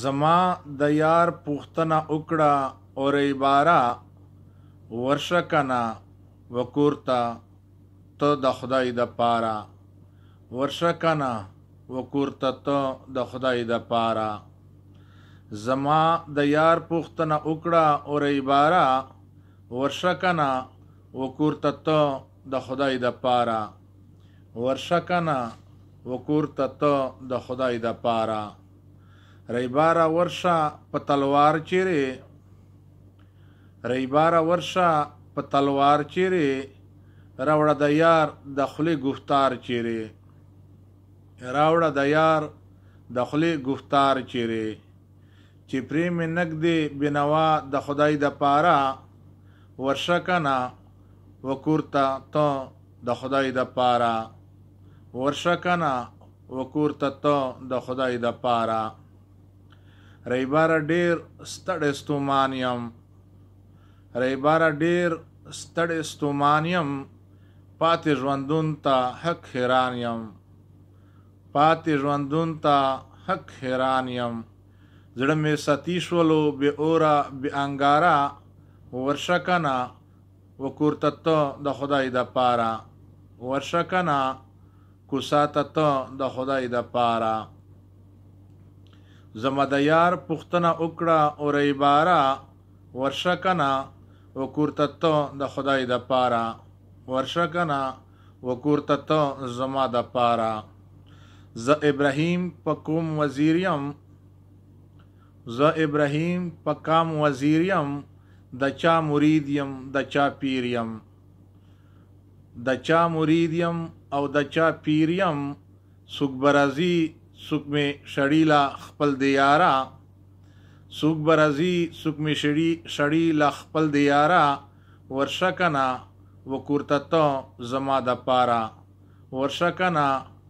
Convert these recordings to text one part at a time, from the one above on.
زما د یار پوښتنه وکړه اور ایبارا ورشه کنا وکورتا ته د خدای د پارا ورشه کنا وکورتا ته د خدای د پارا زما د یار پوښتنه وکړه او ایبارا ورشکنا وکورتت د خدای د پاره ورشکنا وکورتت د خدای د پاره ریبارا ورشا په تلوار چیرې ریبارا ورشا په تلوار چیرې راوړه د یار د خلې گفتار چیرې راوړه د یار د خلې گفتار چیرې چې پریم نګدې بنوا د خدای د پارا ورشا کنا وکورتا تو د خدای د پارا ورشا کنا وکورتا تو د خدای د پارا ریبار ډیر ستړی ستومان یم ریبار ډیر ستړی ستومان یم پاتې ژوندون ته حق حیران یم پاتې ژوندون ته حق حیران یم زړه مې ستی شولو به اورا به انګارا ورشکنا وکورتت د خدای د پاره ورشکنا کوساتت د خدای د پاره زما د یار پختنه وکړه او ریبارا ورشکنا وکورتته د خدای د پاره ورشکنا وکورتته زما د پاره ز ابراهیم پکوم وزیریم ز ابراهیم پکام وزیریم د چا مریدیم د چا پیریم د چا مریدیم او د چا پیریم سګبرازی سوک مې شړی لا خپل دیارا سوک برزی سوک مې شړی شړی لا خپل دیارا ورشکنا وکورتتو زما د پارا ورشکنا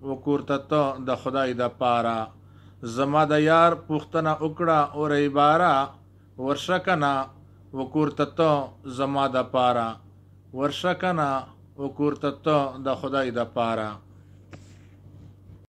وکورتتو د خدای د پارا زما د یار پختنه وکړه اور ایبارا ورشکنا وکورتتو زما د پارا ورشکنا وکورتتو د خدای د پارا